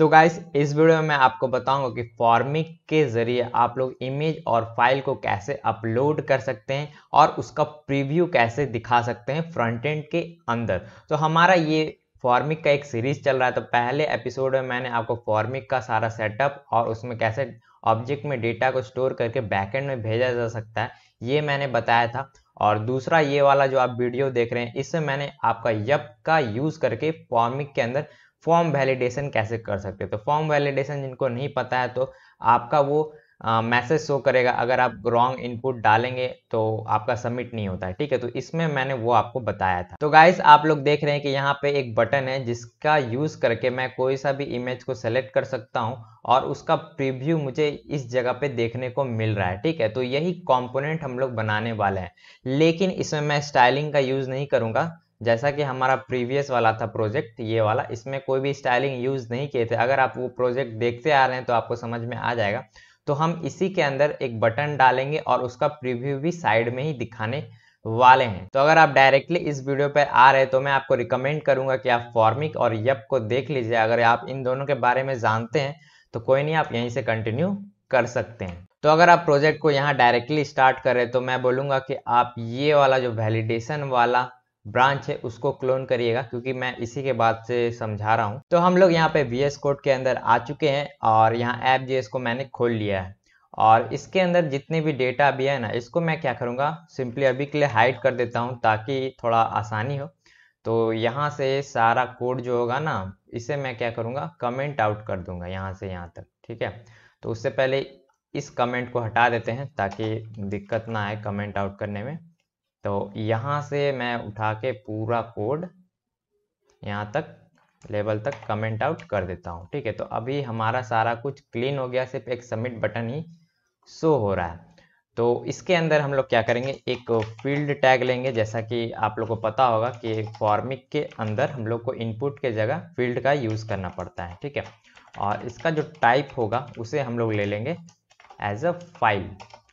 तो गाइस इस वीडियो में मैं आपको बताऊंगा कि फॉर्मिक के ज़रिए आप लोग इमेज और फाइल को कैसे अपलोड कर सकते हैं और उसका प्रीव्यू कैसे दिखा सकते हैं फ्रंट एंड के अंदर तो हमारा ये फॉर्मिक का एक सीरीज चल रहा है तो पहले एपिसोड में मैंने आपको फॉर्मिक का सारा सेटअप और उसमें कैसे ऑब्जेक्ट में डेटा को स्टोर करके बैकेंड में भेजा जा सकता है ये मैंने बताया था और दूसरा ये वाला जो आप वीडियो देख रहे हैं इससे मैंने आपका यप का यूज़ करके फॉर्मिक के अंदर फॉर्म वैलिडेशन कैसे कर सकते हैं तो फॉर्म वैलिडेशन जिनको नहीं पता है तो आपका वो मैसेज शो करेगा अगर आप रॉन्ग इनपुट डालेंगे तो आपका सबमिट नहीं होता है ठीक है तो इसमें मैंने वो आपको बताया था तो गाइस आप लोग देख रहे हैं कि यहाँ पे एक बटन है जिसका यूज़ करके मैं कोई सा भी इमेज को सेलेक्ट कर सकता हूँ और उसका प्रीव्यू मुझे इस जगह पे देखने को मिल रहा है ठीक है तो यही कॉम्पोनेंट हम लोग बनाने वाले हैं लेकिन इसमें मैं स्टाइलिंग का यूज़ नहीं करूंगा जैसा कि हमारा प्रीवियस वाला था प्रोजेक्ट ये वाला इसमें कोई भी स्टाइलिंग यूज़ नहीं किए थे अगर आप वो प्रोजेक्ट देखते आ रहे हैं तो आपको समझ में आ जाएगा तो हम इसी के अंदर एक बटन डालेंगे और उसका प्रीव्यू भी साइड में ही दिखाने वाले हैं तो अगर आप डायरेक्टली इस वीडियो पर आ रहे हैं तो मैं आपको रिकमेंड करूंगा कि आप फॉर्मिक और यप को देख लीजिए अगर आप इन दोनों के बारे में जानते हैं तो कोई नहीं आप यहीं से कंटिन्यू कर सकते हैं तो अगर आप प्रोजेक्ट को यहाँ डायरेक्टली स्टार्ट करें तो मैं बोलूंगा कि आप ये वाला जो वैलिडेशन वाला ब्रांच है उसको क्लोन करिएगा क्योंकि मैं इसी के बाद से समझा रहा हूँ तो हम लोग यहाँ पे वी कोड के अंदर आ चुके हैं और यहाँ ऐप जी को मैंने खोल लिया है और इसके अंदर जितने भी डेटा अभी है ना इसको मैं क्या करूँगा सिंपली अभी के लिए हाइड कर देता हूँ ताकि थोड़ा आसानी हो तो यहाँ से सारा कोड जो होगा ना इसे मैं क्या करूँगा कमेंट आउट कर दूंगा यहाँ से यहाँ तक ठीक है तो उससे पहले इस कमेंट को हटा देते हैं ताकि दिक्कत ना आए कमेंट आउट करने में तो यहाँ से मैं उठा के पूरा कोड यहाँ तक लेवल तक कमेंट आउट कर देता हूँ ठीक है तो अभी हमारा सारा कुछ क्लीन हो गया सिर्फ एक सबमिट बटन ही शो हो रहा है तो इसके अंदर हम लोग क्या करेंगे एक फील्ड टैग लेंगे जैसा कि आप लोग को पता होगा कि फॉर्मिक के अंदर हम लोग को इनपुट के जगह फील्ड का यूज़ करना पड़ता है ठीक है और इसका जो टाइप होगा उसे हम लोग ले लेंगे एज अ फाइल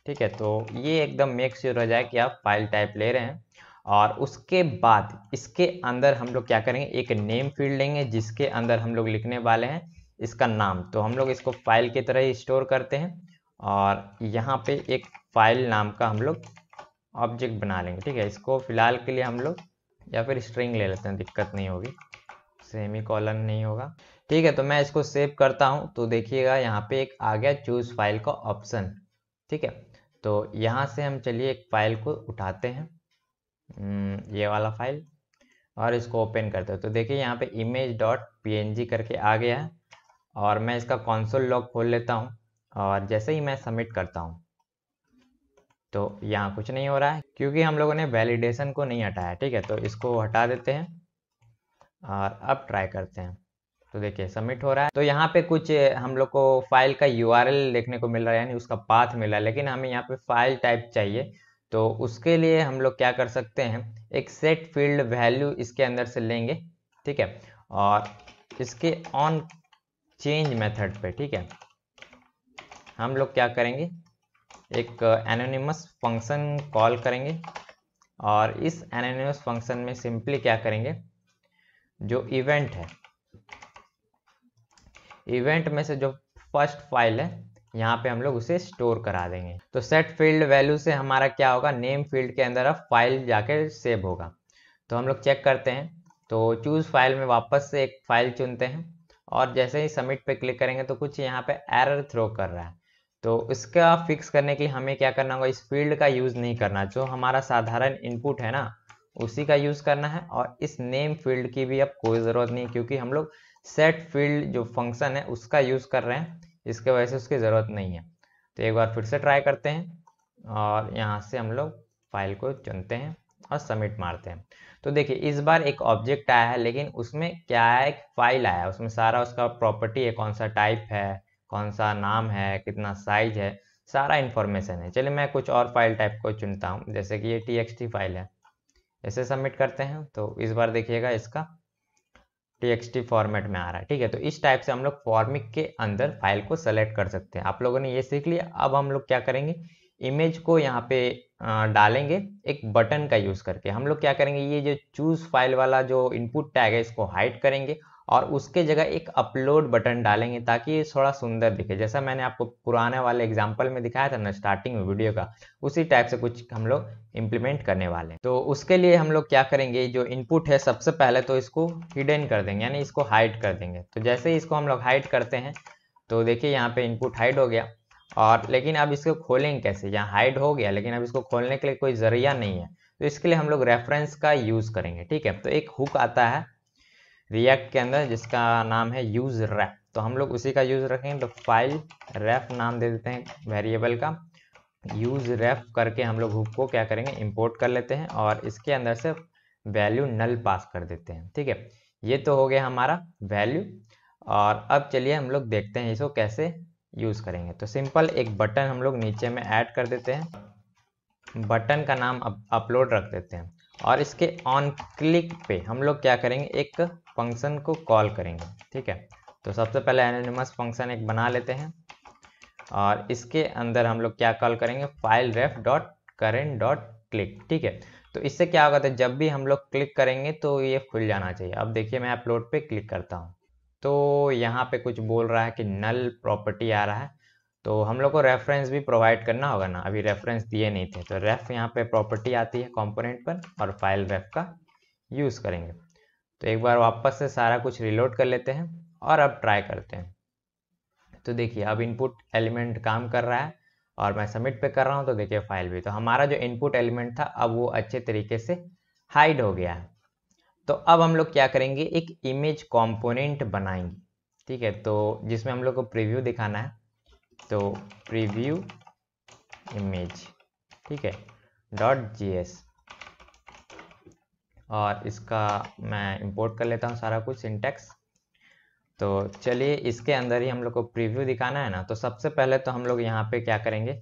ठीक है तो ये एकदम मेक श्योर हो जाए कि आप फाइल टाइप ले रहे हैं और उसके बाद इसके अंदर हम लोग क्या करेंगे एक नेम फील्ड लेंगे जिसके अंदर हम लोग लिखने वाले हैं इसका नाम तो हम लोग इसको फाइल की तरह ही स्टोर करते हैं और यहाँ पे एक फाइल नाम का हम लोग ऑब्जेक्ट बना लेंगे ठीक है इसको फिलहाल के लिए हम लोग या फिर स्ट्रिंग ले लेते हैं दिक्कत नहीं होगी सेमी कॉलन नहीं होगा ठीक है तो मैं इसको सेव करता हूँ तो देखिएगा यहाँ पे एक आ गया चूज फाइल का ऑप्शन ठीक है तो यहाँ से हम चलिए एक फाइल को उठाते हैं हम्म, ये वाला फाइल और इसको ओपन करते हैं तो देखिए यहाँ पे इमेज डॉट पी करके आ गया है और मैं इसका कॉन्सोल लॉग खोल लेता हूँ और जैसे ही मैं सबमिट करता हूँ तो यहाँ कुछ नहीं हो रहा है क्योंकि हम लोगों ने वैलिडेशन को नहीं हटाया ठीक है तो इसको हटा देते हैं और अब ट्राई करते हैं तो देखिए सबमिट हो रहा है तो यहाँ पे कुछ हम लोग को फाइल का यू देखने को मिल रहा है यानी उसका पाथ मिल रहा है लेकिन हमें यहाँ पे फाइल टाइप चाहिए तो उसके लिए हम लोग क्या कर सकते हैं एक सेट फील्ड वैल्यू इसके अंदर से लेंगे ठीक है और इसके ऑन चेंज मेथड पे ठीक है हम लोग क्या करेंगे एक एनोनिमस फंक्शन कॉल करेंगे और इस एनोनिमस फंक्शन में सिंपली क्या करेंगे जो इवेंट है इवेंट में से जो फर्स्ट फाइल है यहाँ पे हम लोग उसे स्टोर करा देंगे तो सेट फील्ड वैल्यू से हमारा क्या होगा नेम फील्ड के अंदर अब फाइल जाके सेव होगा तो हम लोग चेक करते हैं तो चूज़ फाइल में वापस से एक फाइल चुनते हैं और जैसे ही सबमिट पे क्लिक करेंगे तो कुछ यहाँ पे एरर थ्रो कर रहा है तो इसका फिक्स करने के लिए हमें क्या करना होगा इस फील्ड का यूज़ नहीं करना जो हमारा साधारण इनपुट है ना उसी का यूज़ करना है और इस नेम फील्ड की भी अब कोई ज़रूरत नहीं क्योंकि हम लोग सेट फील्ड जो फंक्शन है उसका यूज कर रहे हैं इसके वजह से उसकी जरूरत नहीं है तो एक बार फिर से ट्राई करते हैं और यहाँ से हम लोग फाइल को चुनते हैं और सबमिट मारते हैं तो देखिए इस बार एक ऑब्जेक्ट आया है लेकिन उसमें क्या है एक फाइल आया है उसमें सारा उसका प्रॉपर्टी है कौन सा टाइप है कौन सा नाम है कितना साइज है सारा इन्फॉर्मेशन है चलिए मैं कुछ और फाइल टाइप को चुनता हूँ जैसे कि ये टी फाइल है ऐसे सबमिट करते हैं तो इस बार देखिएगा इसका txt फॉर्मेट में आ रहा है ठीक है तो इस टाइप से हम लोग फॉर्मिक के अंदर फाइल को सेलेक्ट कर सकते हैं आप लोगों ने ये सीख लिया अब हम लोग क्या करेंगे इमेज को यहाँ पे डालेंगे एक बटन का यूज करके हम लोग क्या करेंगे ये जो चूज फाइल वाला जो इनपुट टैग है इसको हाइड करेंगे और उसके जगह एक अपलोड बटन डालेंगे ताकि ये थोड़ा सुंदर दिखे जैसा मैंने आपको पुराने वाले एग्जाम्पल में दिखाया था ना स्टार्टिंग में वीडियो का उसी टाइप से कुछ हम लोग इम्प्लीमेंट करने वाले हैं तो उसके लिए हम लोग क्या करेंगे जो इनपुट है सबसे पहले तो इसको हिडन कर देंगे यानी इसको हाइड कर देंगे तो जैसे ही इसको हम लोग हाइड करते हैं तो देखिए यहाँ पर इनपुट हाइड हो गया और लेकिन अब इसको खोलेंगे कैसे यहाँ हाइड हो गया लेकिन अब इसको खोलने के लिए कोई जरिया नहीं है तो इसके लिए हम लोग रेफरेंस का यूज़ करेंगे ठीक है तो एक हुक आता है रिएक्ट के अंदर जिसका नाम है यूज रेफ तो हम लोग उसी का यूज रखेंगे तो फाइल रेफ नाम दे देते हैं वेरिएबल का यूज रेफ करके हम लोग हुक को क्या करेंगे इंपोर्ट कर लेते हैं और इसके अंदर से वैल्यू नल पास कर देते हैं ठीक है ये तो हो गया हमारा वैल्यू और अब चलिए हम लोग देखते हैं इसको कैसे यूज़ करेंगे तो सिंपल एक बटन हम लोग नीचे में ऐड कर देते हैं बटन का नाम अपलोड रख देते हैं और इसके ऑन क्लिक पे हम लोग क्या करेंगे एक फंक्शन को कॉल करेंगे ठीक है तो सबसे पहले एनोनिमस फंक्शन एक बना लेते हैं और इसके अंदर हम लोग क्या कॉल करेंगे file ref dot current dot click ठीक है तो इससे क्या होगा था तो जब भी हम लोग क्लिक करेंगे तो ये खुल जाना चाहिए अब देखिए मैं अपलोड पे क्लिक करता हूँ तो यहाँ पे कुछ बोल रहा है कि नल प्रॉपर्टी आ रहा है तो हम लोग को रेफरेंस भी प्रोवाइड करना होगा ना अभी रेफरेंस दिए नहीं थे तो रेफ यहाँ पे प्रॉपर्टी आती है कॉम्पोनेंट पर और फाइल रेफ का यूज़ करेंगे तो एक बार वापस से सारा कुछ रिलोड कर लेते हैं और अब ट्राई करते हैं तो देखिए अब इनपुट एलिमेंट काम कर रहा है और मैं सबमिट पे कर रहा हूँ तो देखिए फाइल भी तो हमारा जो इनपुट एलिमेंट था अब वो अच्छे तरीके से हाइड हो गया है तो अब हम लोग क्या करेंगे एक इमेज कॉम्पोनेंट बनाएंगे ठीक है तो जिसमें हम लोग को प्रिव्यू दिखाना है तो प्रिव्यू इमेज ठीक है डॉट जी और इसका मैं इंपोर्ट कर लेता हूँ सारा कुछ सिंटेक्स तो चलिए इसके अंदर ही हम लोग को प्रीव्यू दिखाना है ना तो सबसे पहले तो हम लोग यहाँ पे क्या करेंगे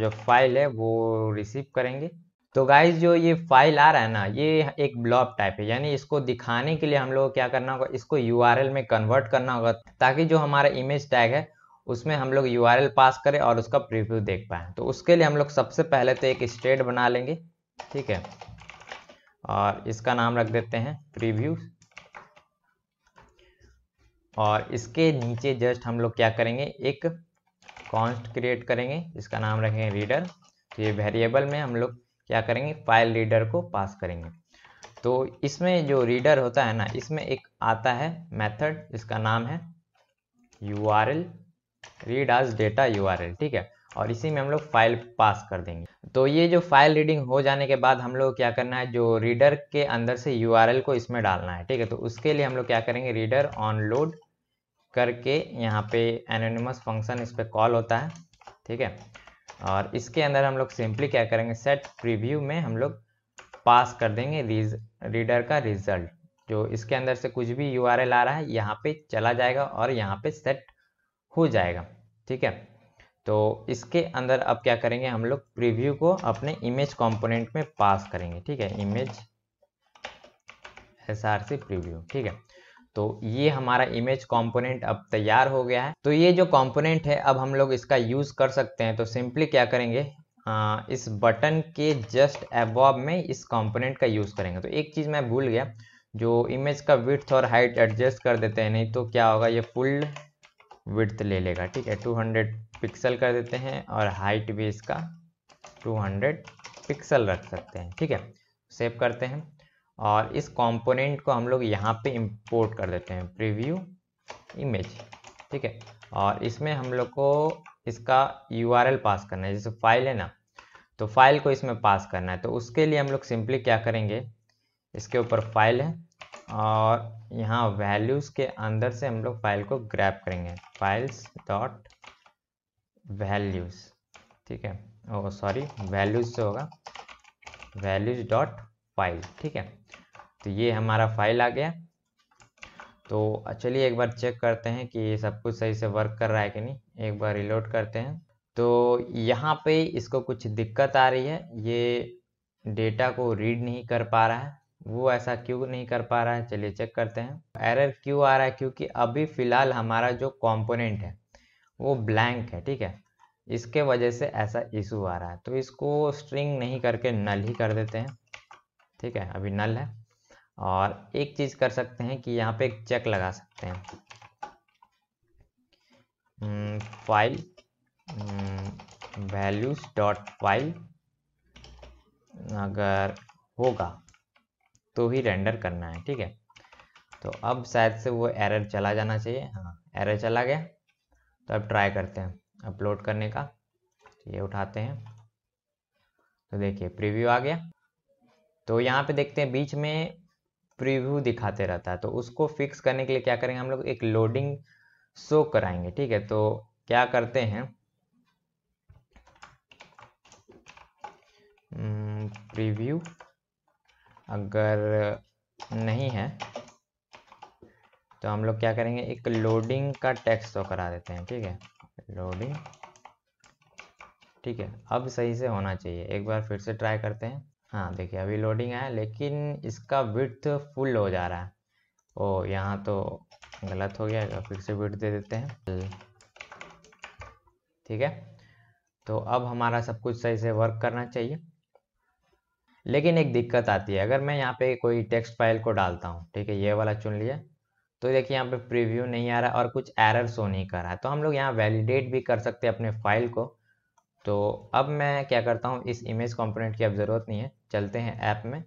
जो फाइल है वो रिसीव करेंगे तो गाइज जो ये फाइल आ रहा है ना ये एक ब्लॉब टाइप है यानी इसको दिखाने के लिए हम लोग क्या करना होगा इसको यू में कन्वर्ट करना होगा ताकि जो हमारा इमेज टैग है उसमें हम लोग यू पास करें और उसका प्रीव्यू देख पाए तो उसके लिए हम लोग सबसे पहले तो एक स्टेट बना लेंगे ठीक है और इसका नाम रख देते हैं प्रीव्यू और इसके नीचे जस्ट हम लोग क्या करेंगे एक कॉन्स्ट क्रिएट करेंगे इसका नाम रखेंगे रीडर तो ये वेरिएबल में हम लोग क्या करेंगे फाइल रीडर को पास करेंगे तो इसमें जो रीडर होता है ना इसमें एक आता है मेथड इसका नाम है U R L read as data U R L ठीक है और इसी में हम लोग फाइल पास कर देंगे तो ये जो फाइल रीडिंग हो जाने के बाद हम लोग क्या करना है जो रीडर के अंदर से यू को इसमें डालना है ठीक है तो उसके लिए हम लोग क्या करेंगे रीडर ऑन लोड करके यहाँ पे एनोनिमस फंक्शन इस पर कॉल होता है ठीक है और इसके अंदर हम लोग सिंपली क्या करेंगे सेट प्रीव्यू में हम लोग पास कर देंगे रीज रीडर का रिजल्ट जो इसके अंदर से कुछ भी यू आ रहा है यहाँ पे चला जाएगा और यहाँ पे सेट हो जाएगा ठीक है तो इसके अंदर अब क्या करेंगे हम लोग प्रीव्यू को अपने इमेज कंपोनेंट में पास करेंगे ठीक है image S R C preview ठीक है तो ये हमारा इमेज कंपोनेंट अब तैयार हो गया है तो ये जो कंपोनेंट है अब हम लोग इसका यूज कर सकते हैं तो सिंपली क्या करेंगे आ, इस बटन के जस्ट एबॉब में इस कंपोनेंट का यूज करेंगे तो एक चीज मैं भूल गया जो इमेज का विथ और हाइट एडजस्ट कर देते हैं नहीं तो क्या होगा ये फुल विथ ले लेगा ठीक है टू हंड्रेड पिक्सल कर देते हैं और हाइट भी इसका 200 पिक्सल रख सकते हैं ठीक है सेव करते हैं और इस कंपोनेंट को हम लोग यहाँ पे इंपोर्ट कर देते हैं प्रीव्यू इमेज ठीक है और इसमें हम लोग को इसका यू पास करना है जैसे फाइल है ना तो फाइल को इसमें पास करना है तो उसके लिए हम लोग सिंपली क्या करेंगे इसके ऊपर फाइल है और यहाँ वैल्यूज़ के अंदर से हम लोग फाइल को ग्रैप करेंगे फाइल्स डॉट वैल्यूज ठीक है ओ सॉरी वैल्यूज से होगा वैल्यूज डॉट फाइल ठीक है तो ये हमारा फाइल आ गया तो चलिए एक बार चेक करते हैं कि ये सब कुछ सही से वर्क कर रहा है कि नहीं एक बार रिलोड करते हैं तो यहाँ पे इसको कुछ दिक्कत आ रही है ये डेटा को रीड नहीं कर पा रहा है वो ऐसा क्यों नहीं कर पा रहा है चलिए चेक करते हैं एरर क्यों आ रहा है क्योंकि अभी फिलहाल हमारा जो कंपोनेंट है वो ब्लैंक है ठीक है इसके वजह से ऐसा इशू आ रहा है तो इसको स्ट्रिंग नहीं करके नल ही कर देते हैं ठीक है अभी नल है और एक चीज़ कर सकते हैं कि यहाँ पे एक चेक लगा सकते हैं फाइल वैल्यूज डॉट फाइल अगर होगा तो ही रेंडर करना है ठीक है तो अब शायद से वो एरर चला जाना चाहिए हाँ एरर चला गया तो अब ट्राई करते हैं अपलोड करने का तो ये उठाते हैं तो देखिए प्रीव्यू आ गया तो यहाँ पे देखते हैं बीच में प्रीव्यू दिखाते रहता है तो उसको फिक्स करने के लिए क्या करेंगे हम लोग एक लोडिंग शो कराएंगे ठीक है तो क्या करते हैं प्रीव्यू हम्म, अगर नहीं है तो हम लोग क्या करेंगे एक लोडिंग का टैक्स तो करा देते हैं ठीक है लोडिंग ठीक है अब सही से होना चाहिए एक बार फिर से ट्राई करते हैं हाँ देखिए अभी लोडिंग आया लेकिन इसका विथ फुल हो जा रहा है ओ यहाँ तो गलत हो गया तो फिर से विथ दे देते हैं ठीक है तो अब हमारा सब कुछ सही से वर्क करना चाहिए लेकिन एक दिक्कत आती है अगर मैं यहाँ पे कोई टेक्स्ट फाइल को डालता हूँ ठीक है ये वाला चुन लिया तो देखिए यहाँ पे प्रीव्यू नहीं आ रहा और कुछ एरर शो नहीं कर रहा है तो हम लोग यहाँ वैलिडेट भी कर सकते हैं अपने फाइल को तो अब मैं क्या करता हूँ इस इमेज कंपोनेंट की अब ज़रूरत नहीं है चलते हैं ऐप में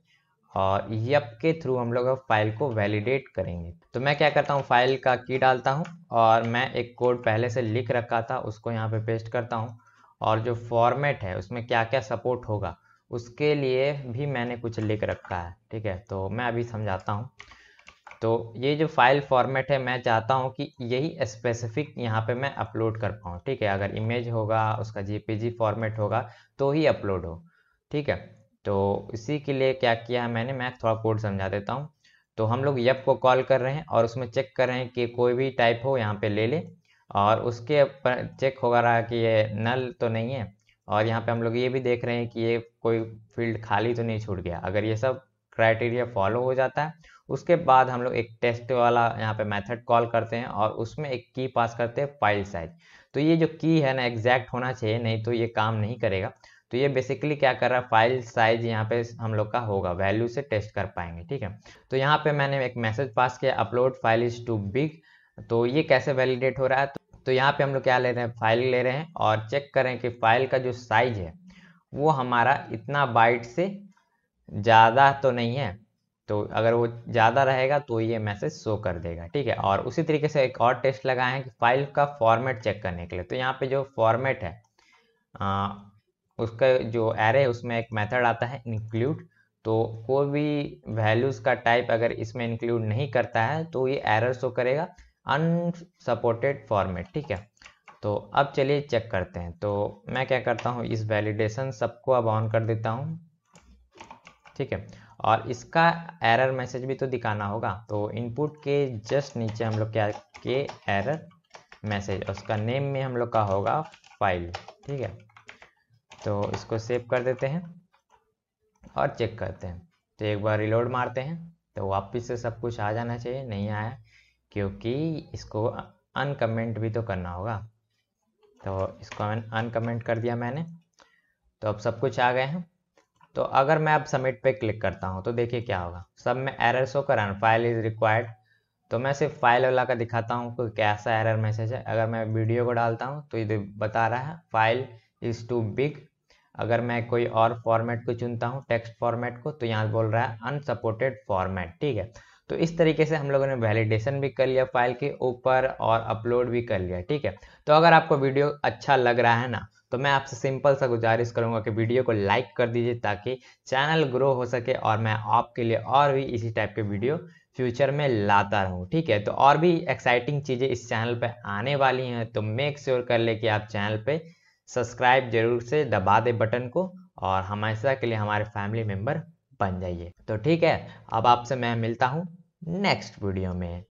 और यप के थ्रू हम लोग अब फाइल को वैलिडेट करेंगे तो मैं क्या करता हूँ फाइल का की डालता हूँ और मैं एक कोड पहले से लिख रखा था उसको यहाँ पे पेस्ट करता हूँ और जो फॉर्मेट है उसमें क्या क्या सपोर्ट होगा उसके लिए भी मैंने कुछ लिख रखा है ठीक है तो मैं अभी समझाता हूँ तो ये जो फाइल फॉर्मेट है मैं चाहता हूँ कि यही स्पेसिफिक यहाँ पे मैं अपलोड कर पाऊँ ठीक है अगर इमेज होगा उसका जेपीजी फॉर्मेट होगा तो ही अपलोड हो ठीक है तो इसी के लिए क्या किया है मैंने मैं थोड़ा कोड समझा देता हूँ तो हम लोग यप को कॉल कर रहे हैं और उसमें चेक कर रहे हैं कि कोई भी टाइप हो यहाँ पे ले ले और उसके पर चेक हो रहा है कि ये नल तो नहीं है और यहाँ पे हम लोग ये भी देख रहे हैं कि ये कोई फील्ड खाली तो नहीं छूट गया अगर ये सब क्राइटेरिया फॉलो हो जाता है उसके बाद हम लोग एक टेस्ट वाला यहाँ पे मेथड कॉल करते हैं और उसमें एक की पास करते हैं फाइल साइज तो ये जो की है ना एग्जैक्ट होना चाहिए नहीं तो ये काम नहीं करेगा तो ये बेसिकली क्या कर रहा है फाइल साइज यहाँ पे हम लोग का होगा वैल्यू से टेस्ट कर पाएंगे ठीक है तो यहाँ पे मैंने एक मैसेज पास किया upload file is too big तो ये कैसे वैलिडेट हो रहा है तो, तो यहाँ पे हम लोग क्या ले रहे हैं फाइल ले रहे हैं और चेक करें कि फाइल का जो साइज है वो हमारा इतना बाइट से ज़्यादा तो नहीं है तो अगर वो ज़्यादा रहेगा तो ये मैसेज शो कर देगा ठीक है और उसी तरीके से एक और टेस्ट लगाए हैं कि फाइल का फॉर्मेट चेक करने के लिए तो यहाँ पे जो फॉर्मेट है आ, उसका जो एरे है उसमें एक मेथड आता है इंक्लूड तो कोई भी वैल्यूज़ का टाइप अगर इसमें इंक्लूड नहीं करता है तो ये एरर शो करेगा अनसपोर्टेड फॉर्मेट ठीक है तो अब चलिए चेक करते हैं तो मैं क्या करता हूँ इस वैलिडेशन सबको अब ऑन कर देता हूँ ठीक है और इसका एरर मैसेज भी तो दिखाना होगा तो इनपुट के जस्ट नीचे हम लोग क्या के एरर मैसेज उसका नेम में हम लोग का होगा फाइल ठीक है तो इसको सेव कर देते हैं और चेक करते हैं तो एक बार रिलोड मारते हैं तो वापस से सब कुछ आ जाना चाहिए नहीं आया क्योंकि इसको अनकमेंट भी तो करना होगा तो इसको अनकमेंट कर दिया मैंने तो अब सब कुछ आ गए हैं तो अगर मैं अब सबमिट पे क्लिक करता हूँ तो देखिए क्या होगा सब में एरर शो कराना फाइल इज़ रिक्वायर्ड तो मैं सिर्फ फाइल वाला का दिखाता हूँ कोई कैसा एरर मैसेज है अगर मैं वीडियो को डालता हूँ तो ये बता रहा है फाइल इज़ टू बिग अगर मैं कोई और फॉर्मेट को चुनता हूँ टेक्स्ट फॉर्मेट को तो यहाँ बोल रहा है अनसपोर्टेड फॉर्मेट ठीक है तो इस तरीके से हम लोगों ने वैलिडेशन भी कर लिया फाइल के ऊपर और अपलोड भी कर लिया ठीक है तो अगर आपको वीडियो अच्छा लग रहा है ना तो मैं आपसे सिंपल सा गुजारिश करूंगा कि वीडियो को लाइक कर दीजिए ताकि चैनल ग्रो हो सके और मैं आपके लिए और भी इसी टाइप के वीडियो फ्यूचर में लाता रहूं ठीक है तो और भी एक्साइटिंग चीज़ें इस चैनल पर आने वाली हैं तो मेक श्योर कर ले कि आप चैनल पे सब्सक्राइब जरूर से दबा दे बटन को और हमेशा के लिए हमारे फैमिली मेम्बर बन जाइए तो ठीक है अब आपसे मैं मिलता हूँ नेक्स्ट वीडियो में